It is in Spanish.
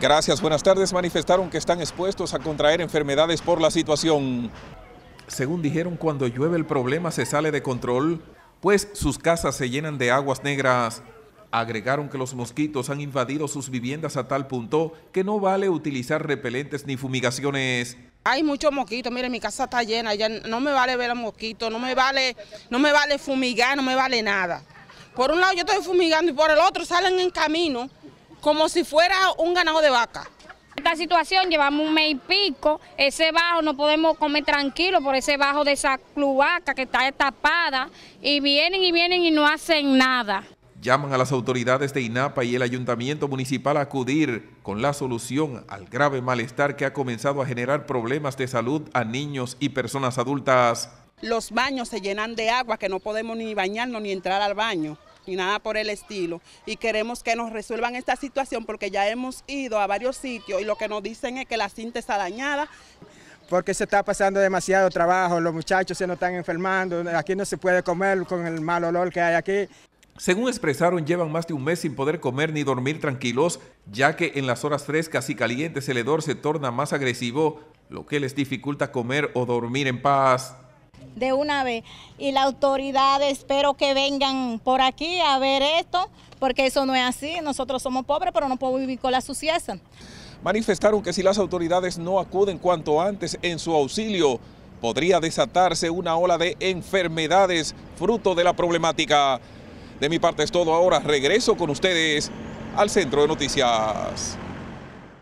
Gracias, buenas tardes. Manifestaron que están expuestos a contraer enfermedades por la situación. Según dijeron, cuando llueve el problema se sale de control, pues sus casas se llenan de aguas negras. Agregaron que los mosquitos han invadido sus viviendas a tal punto que no vale utilizar repelentes ni fumigaciones. Hay muchos mosquitos, mire, mi casa está llena, ya no me vale ver a mosquitos, no me vale, no me vale fumigar, no me vale nada. Por un lado yo estoy fumigando y por el otro salen en camino como si fuera un ganado de vaca. Esta situación llevamos un mes y pico, ese bajo no podemos comer tranquilo por ese bajo de esa cloaca que está tapada y vienen y vienen y no hacen nada. Llaman a las autoridades de INAPA y el ayuntamiento municipal a acudir con la solución al grave malestar que ha comenzado a generar problemas de salud a niños y personas adultas. Los baños se llenan de agua que no podemos ni bañarnos ni entrar al baño ni nada por el estilo. Y queremos que nos resuelvan esta situación porque ya hemos ido a varios sitios y lo que nos dicen es que la cinta está dañada. Porque se está pasando demasiado trabajo, los muchachos se nos están enfermando, aquí no se puede comer con el mal olor que hay aquí. Según expresaron, llevan más de un mes sin poder comer ni dormir tranquilos, ya que en las horas frescas y calientes el hedor se torna más agresivo, lo que les dificulta comer o dormir en paz de una vez. Y la autoridad espero que vengan por aquí a ver esto, porque eso no es así. Nosotros somos pobres, pero no podemos vivir con la suciedad. Manifestaron que si las autoridades no acuden cuanto antes en su auxilio, podría desatarse una ola de enfermedades fruto de la problemática. De mi parte es todo ahora. Regreso con ustedes al centro de noticias.